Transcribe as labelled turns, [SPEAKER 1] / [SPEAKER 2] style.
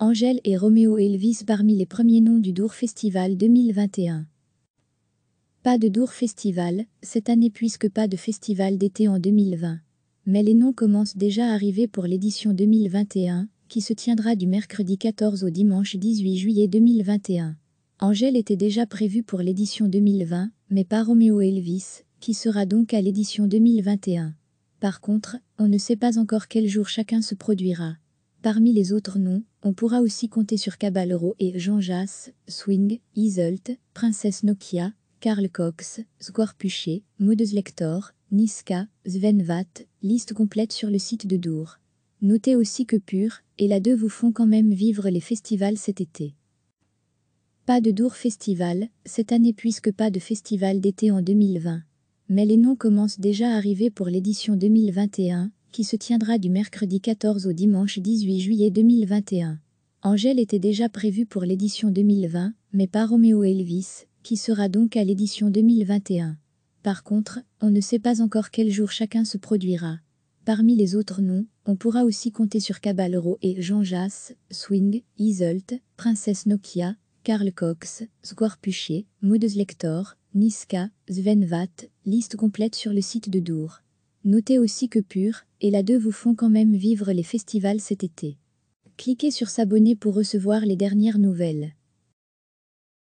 [SPEAKER 1] Angèle et Roméo Elvis parmi les premiers noms du Dour Festival 2021. Pas de Dour Festival cette année puisque pas de festival d'été en 2020. Mais les noms commencent déjà à arriver pour l'édition 2021, qui se tiendra du mercredi 14 au dimanche 18 juillet 2021. Angèle était déjà prévue pour l'édition 2020, mais pas Roméo Elvis, qui sera donc à l'édition 2021. Par contre, on ne sait pas encore quel jour chacun se produira. Parmi les autres noms, on pourra aussi compter sur Caballero et Jean Jass, Swing, Isolt, Princesse Nokia, Karl Cox, Squarpuché, Modus Lector, Niska, Svenvat, liste complète sur le site de Dour. Notez aussi que Pur et la 2 vous font quand même vivre les festivals cet été. Pas de Dour Festival cette année puisque pas de festival d'été en 2020. Mais les noms commencent déjà à arriver pour l'édition 2021, qui se tiendra du mercredi 14 au dimanche 18 juillet 2021. Angèle était déjà prévue pour l'édition 2020, mais pas Romeo Elvis, qui sera donc à l'édition 2021. Par contre, on ne sait pas encore quel jour chacun se produira. Parmi les autres noms, on pourra aussi compter sur Caballero et Jean jas Swing, Isolt, Princesse Nokia, Karl Cox, Squarpuchier, Moodle Lector, Niska, Sven liste complète sur le site de Dour. Notez aussi que Pure et la 2 vous font quand même vivre les festivals cet été. Cliquez sur s'abonner pour recevoir les dernières nouvelles.